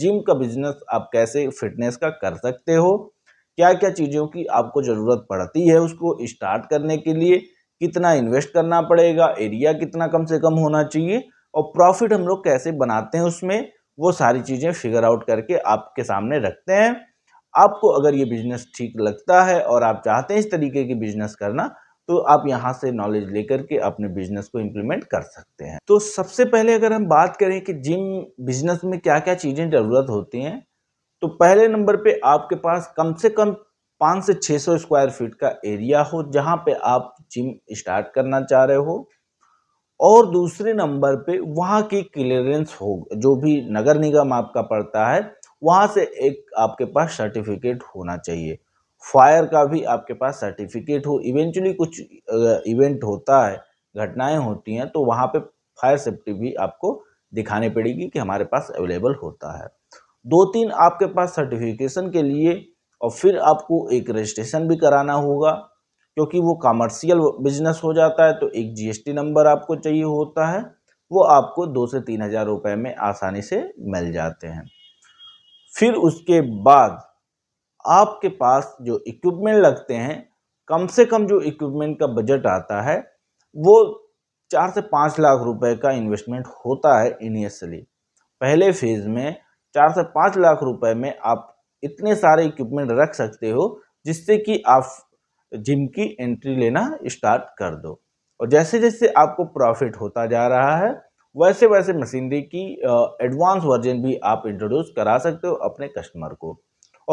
gym का business आप कैसे फिटनेस का कर सकते हो क्या क्या चीज़ों की आपको ज़रूरत पड़ती है उसको स्टार्ट करने के लिए कितना इन्वेस्ट करना पड़ेगा एरिया कितना कम से कम होना चाहिए और प्रॉफिट हम लोग कैसे बनाते हैं उसमें वो सारी चीज़ें फिगर आउट करके आपके सामने रखते हैं आपको अगर ये बिजनेस ठीक लगता है और आप चाहते हैं इस तरीके की बिजनेस करना तो आप यहाँ से नॉलेज लेकर के अपने बिजनेस को इम्प्लीमेंट कर सकते हैं तो सबसे पहले अगर हम बात करें कि जिम बिजनेस में क्या क्या चीज़ें ज़रूरत होती हैं तो पहले नंबर पे आपके पास कम से कम पाँच से छः सौ स्क्वायर फीट का एरिया हो जहाँ पे आप जिम स्टार्ट करना चाह रहे हो और दूसरे नंबर पे वहाँ की क्लियरेंस हो जो भी नगर निगम आपका पड़ता है वहाँ से एक आपके पास सर्टिफिकेट होना चाहिए फायर का भी आपके पास सर्टिफिकेट हो इवेंचुअली कुछ इवेंट होता है घटनाएं होती हैं तो वहाँ पे फायर सेफ्टी भी आपको दिखाने पड़ेगी कि हमारे पास अवेलेबल होता है दो तीन आपके पास सर्टिफिकेशन के लिए और फिर आपको एक रजिस्ट्रेशन भी कराना होगा क्योंकि वो कमर्शियल बिजनेस हो जाता है तो एक जीएसटी नंबर आपको चाहिए होता है वो आपको दो से तीन हज़ार रुपये में आसानी से मिल जाते हैं फिर उसके बाद आपके पास जो इक्विपमेंट लगते हैं कम से कम जो इक्विपमेंट का बजट आता है वो चार से पाँच लाख रुपए का इन्वेस्टमेंट होता है इनिशियली पहले फेज़ में चार से पाँच लाख रुपए में आप इतने सारे इक्विपमेंट रख सकते हो जिससे कि आप जिम की एंट्री लेना स्टार्ट कर दो और जैसे जैसे आपको प्रॉफिट होता जा रहा है वैसे वैसे मशीनरी की एडवांस वर्जन भी आप इंट्रोड्यूस करा सकते हो अपने कस्टमर को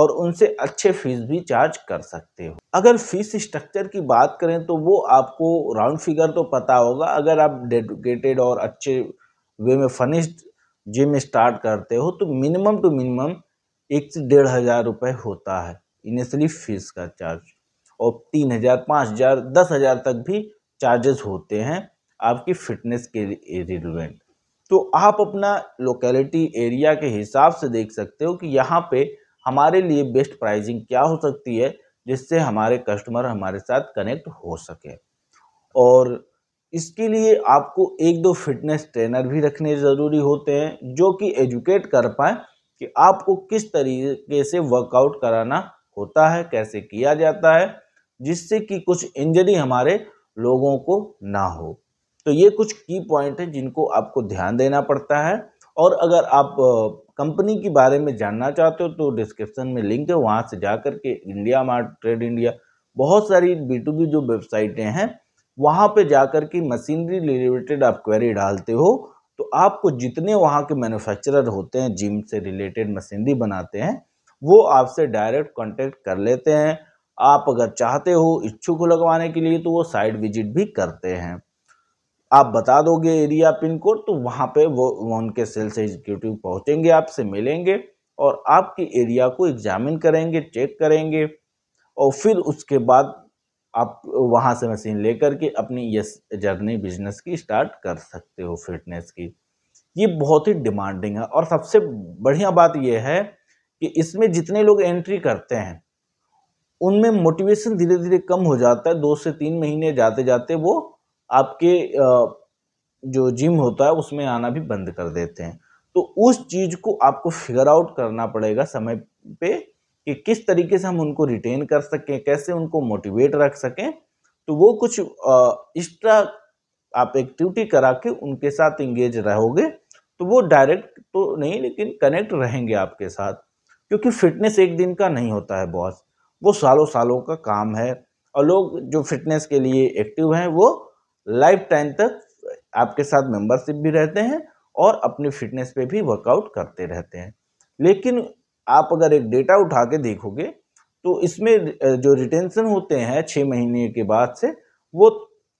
और उनसे अच्छे फीस भी चार्ज कर सकते हो अगर फीस स्ट्रक्चर की बात करें तो वो आपको राउंड फिगर तो पता होगा अगर आप डेडिकेटेड और अच्छे वे में फर्निश्ड जिम स्टार्ट करते हो तो मिनिमम टू मिनिमम एक से डेढ़ हज़ार रुपये होता है इनिशली फीस का चार्ज और तीन हज़ार पाँच हज़ार दस हज़ार तक भी चार्जेस होते हैं आपकी फिटनेस के रिलेवेंट तो आप अपना लोकेलिटी एरिया के हिसाब से देख सकते हो कि यहाँ पे हमारे लिए बेस्ट प्राइजिंग क्या हो सकती है जिससे हमारे कस्टमर हमारे साथ कनेक्ट हो सके और इसके लिए आपको एक दो फिटनेस ट्रेनर भी रखने ज़रूरी होते हैं जो कि एजुकेट कर पाए कि आपको किस तरीके से वर्कआउट कराना होता है कैसे किया जाता है जिससे कि कुछ इंजरी हमारे लोगों को ना हो तो ये कुछ की पॉइंट है जिनको आपको ध्यान देना पड़ता है और अगर आप कंपनी के बारे में जानना चाहते हो तो डिस्क्रिप्शन में लिंक है वहाँ से जा कर के इंडिया मार्ट ट्रेड इंडिया बहुत सारी बी टू बी जो वेबसाइटें हैं वहाँ पे जाकर के मशीनरी रिलेटेड आप क्वेरी डालते हो तो आपको जितने वहाँ के मैन्युफैक्चरर होते हैं जिम से रिलेटेड मशीनरी बनाते हैं वो आपसे डायरेक्ट कांटेक्ट कर लेते हैं आप अगर चाहते हो इच्छुक लगवाने के लिए तो वो साइट विजिट भी करते हैं आप बता दोगे एरिया पिन कोड तो वहाँ पे वो उनके सेल्स एग्जीक्यूटिव पहुँचेंगे आपसे मिलेंगे और आपके एरिया को एग्जामिन करेंगे चेक करेंगे और फिर उसके बाद आप वहाँ से मशीन लेकर के अपनी यस जर्नी बिजनेस की स्टार्ट कर सकते हो फिटनेस की ये बहुत ही डिमांडिंग है और सबसे बढ़िया बात यह है कि इसमें जितने लोग एंट्री करते हैं उनमें मोटिवेशन धीरे धीरे कम हो जाता है दो से तीन महीने जाते जाते वो आपके जो जिम होता है उसमें आना भी बंद कर देते हैं तो उस चीज़ को आपको फिगर आउट करना पड़ेगा समय पे कि किस तरीके से हम उनको रिटेन कर सकें कैसे उनको मोटिवेट रख सकें तो वो कुछ एक्स्ट्रा आप एक्टिविटी करा के उनके साथ इंगेज रहोगे तो वो डायरेक्ट तो नहीं लेकिन कनेक्ट रहेंगे आपके साथ क्योंकि फिटनेस एक दिन का नहीं होता है बॉस वो सालों सालों का काम है और लोग जो फिटनेस के लिए एक्टिव हैं वो लाइफ टाइम तक आपके साथ मेंबरशिप भी रहते हैं और अपनी फिटनेस पे भी वर्कआउट करते रहते हैं लेकिन आप अगर एक डेटा उठा के देखोगे तो इसमें जो रिटेंशन होते हैं छः महीने के बाद से वो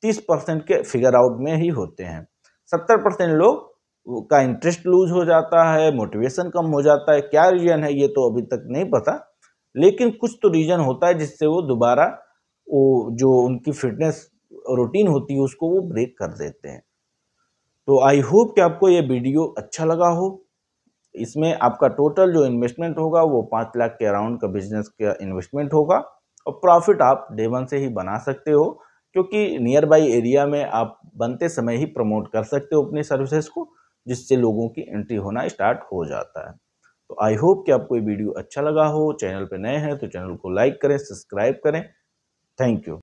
तीस परसेंट के फिगर आउट में ही होते हैं सत्तर परसेंट लोग का इंटरेस्ट लूज हो जाता है मोटिवेशन कम हो जाता है क्या रीज़न है ये तो अभी तक नहीं पता लेकिन कुछ तो रीज़न होता है जिससे वो दोबारा वो जो उनकी फिटनेस रूटीन होती है उसको वो ब्रेक कर देते हैं तो आई होप कि आपको ये वीडियो अच्छा लगा हो इसमें आपका टोटल जो इन्वेस्टमेंट होगा वो पाँच लाख के अराउंड का बिजनेस का इन्वेस्टमेंट होगा और प्रॉफिट आप डे वन से ही बना सकते हो क्योंकि नियर बाई एरिया में आप बनते समय ही प्रमोट कर सकते हो अपनी सर्विसेज को जिससे लोगों की एंट्री होना स्टार्ट हो जाता है तो आई होप कि आपको ये वीडियो अच्छा लगा हो चैनल पर नए हैं तो चैनल को लाइक करें सब्सक्राइब करें थैंक यू